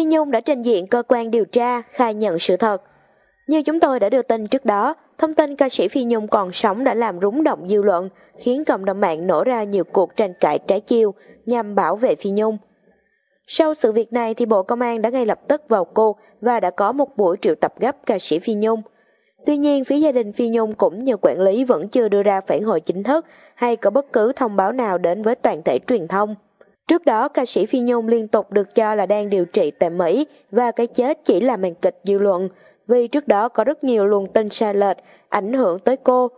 Phi Nhung đã trình diện cơ quan điều tra khai nhận sự thật. Như chúng tôi đã đưa tin trước đó, thông tin ca sĩ Phi Nhung còn sống đã làm rúng động dư luận, khiến cộng đồng mạng nổ ra nhiều cuộc tranh cãi trái chiều nhằm bảo vệ Phi Nhung. Sau sự việc này thì Bộ Công an đã ngay lập tức vào cô và đã có một buổi triệu tập gấp ca sĩ Phi Nhung. Tuy nhiên, phía gia đình Phi Nhung cũng như quản lý vẫn chưa đưa ra phản hồi chính thức hay có bất cứ thông báo nào đến với toàn thể truyền thông. Trước đó, ca sĩ Phi Nhung liên tục được cho là đang điều trị tại Mỹ và cái chết chỉ là màn kịch dư luận, vì trước đó có rất nhiều luồng tin sai lệch ảnh hưởng tới cô.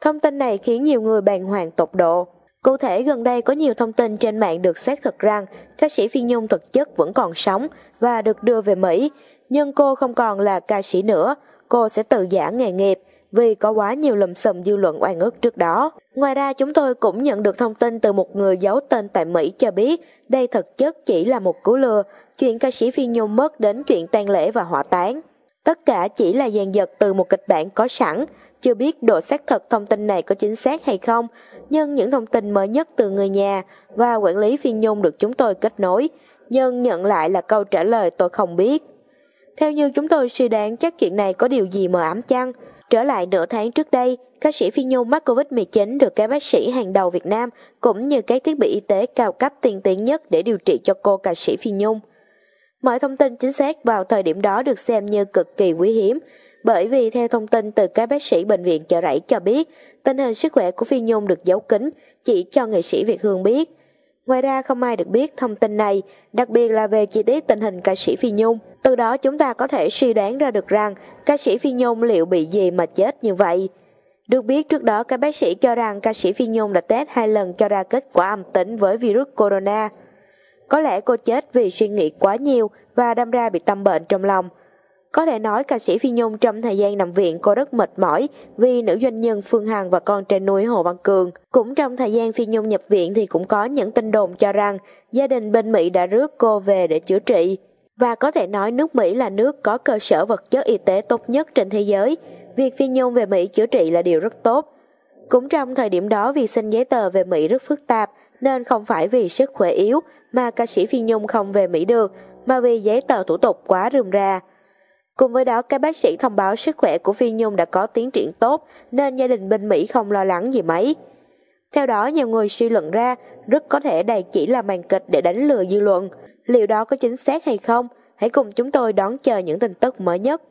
Thông tin này khiến nhiều người bàng hoàng tột độ. Cụ thể, gần đây có nhiều thông tin trên mạng được xác thực rằng ca sĩ Phi Nhung thực chất vẫn còn sống và được đưa về Mỹ, nhưng cô không còn là ca sĩ nữa, cô sẽ tự giả nghề nghiệp vì có quá nhiều lùm xùm dư luận oan ức trước đó. Ngoài ra chúng tôi cũng nhận được thông tin từ một người giấu tên tại Mỹ cho biết đây thực chất chỉ là một cú lừa, chuyện ca sĩ Phi Nhung mất đến chuyện tang lễ và hỏa táng. Tất cả chỉ là dàn dật từ một kịch bản có sẵn, chưa biết độ xác thực thông tin này có chính xác hay không, nhưng những thông tin mới nhất từ người nhà và quản lý Phi Nhung được chúng tôi kết nối, nhưng nhận lại là câu trả lời tôi không biết. Theo như chúng tôi suy đoán chắc chuyện này có điều gì mờ ám chăng? Trở lại nửa tháng trước đây, ca sĩ Phi Nhung mắc Covid-19 được các bác sĩ hàng đầu Việt Nam cũng như các thiết bị y tế cao cấp tiên tiến nhất để điều trị cho cô ca sĩ Phi Nhung. Mọi thông tin chính xác vào thời điểm đó được xem như cực kỳ quý hiếm, bởi vì theo thông tin từ các bác sĩ bệnh viện chợ rẫy cho biết, tình hình sức khỏe của Phi Nhung được giấu kín, chỉ cho nghệ sĩ Việt Hương biết. Ngoài ra không ai được biết thông tin này, đặc biệt là về chi tiết tình hình ca sĩ Phi Nhung. Từ đó chúng ta có thể suy đoán ra được rằng ca sĩ Phi Nhung liệu bị gì mà chết như vậy. Được biết trước đó các bác sĩ cho rằng ca sĩ Phi Nhung đã test hai lần cho ra kết quả âm tính với virus corona. Có lẽ cô chết vì suy nghĩ quá nhiều và đâm ra bị tâm bệnh trong lòng. Có thể nói ca sĩ Phi Nhung trong thời gian nằm viện cô rất mệt mỏi vì nữ doanh nhân Phương Hằng và con trên núi Hồ Văn Cường. Cũng trong thời gian Phi Nhung nhập viện thì cũng có những tin đồn cho rằng gia đình bên Mỹ đã rước cô về để chữa trị. Và có thể nói nước Mỹ là nước có cơ sở vật chất y tế tốt nhất trên thế giới. Việc Phi Nhung về Mỹ chữa trị là điều rất tốt. Cũng trong thời điểm đó vì xin giấy tờ về Mỹ rất phức tạp nên không phải vì sức khỏe yếu mà ca sĩ Phi Nhung không về Mỹ được mà vì giấy tờ thủ tục quá rườm rà. Cùng với đó, các bác sĩ thông báo sức khỏe của Phi Nhung đã có tiến triển tốt nên gia đình bên Mỹ không lo lắng gì mấy. Theo đó, nhiều người suy luận ra rất có thể đây chỉ là màn kịch để đánh lừa dư luận. Liệu đó có chính xác hay không? Hãy cùng chúng tôi đón chờ những tin tức mới nhất.